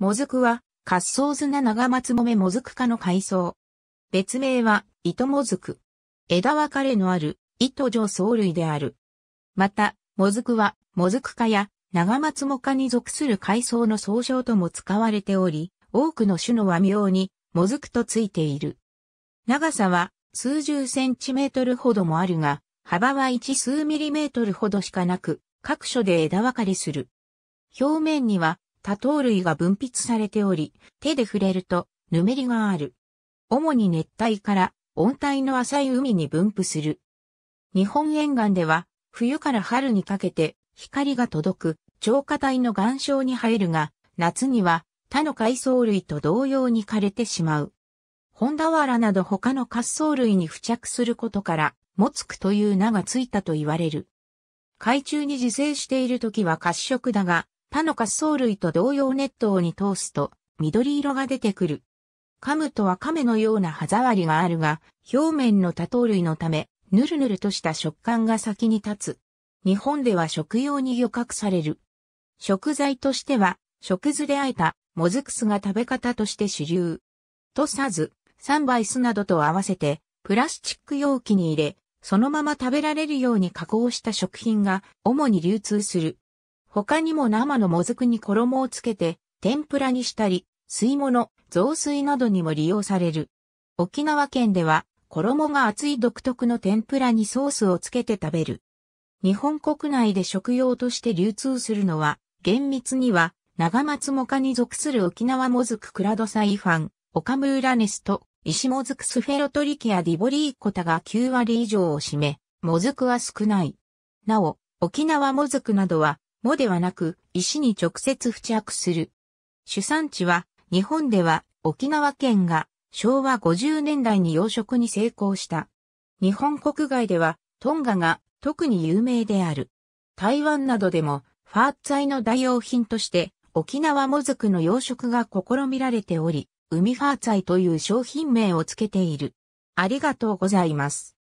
もずくは、滑走砂長松もめもずく科の海藻。別名は、糸もずく。枝分かれのある、糸状藻類である。また、もずくは、もずく科や、長松も科に属する海藻の総称とも使われており、多くの種の和名に、もずくとついている。長さは、数十センチメートルほどもあるが、幅は一数ミリメートルほどしかなく、各所で枝分かれする。表面には多糖類が分泌されており、手で触れると、ぬめりがある。主に熱帯から温帯の浅い海に分布する。日本沿岸では、冬から春にかけて光が届く超過帯の岩礁に生えるが、夏には他の海藻類と同様に枯れてしまう。ホンダワラなど他の滑走類に付着することから、モツクという名がついたと言われる。海中に自生している時は褐色だが、他の滑走類と同様ネットに通すと緑色が出てくる。カムとは亀のような歯触りがあるが、表面の多糖類のため、ぬるぬるとした食感が先に立つ。日本では食用に漁獲される。食材としては、食図であえた、もずくすが食べ方として主流。とさず、バ倍酢などと合わせて、プラスチック容器に入れ、そのまま食べられるように加工した食品が主に流通する。他にも生のもずくに衣をつけて、天ぷらにしたり、吸い物、雑炊などにも利用される。沖縄県では、衣が厚い独特の天ぷらにソースをつけて食べる。日本国内で食用として流通するのは、厳密には、長松もかに属する沖縄もずくクラドサイファン、オカムーラネスと、石もずくスフェロトリキアディボリーコタが9割以上を占め、もずくは少ない。なお、沖縄もずくなどは、藻ではなく石に直接付着する。主産地は日本では沖縄県が昭和50年代に養殖に成功した。日本国外ではトンガが特に有名である。台湾などでもファーツァイの代用品として沖縄モズクの養殖が試みられており、海ファーツァイという商品名をつけている。ありがとうございます。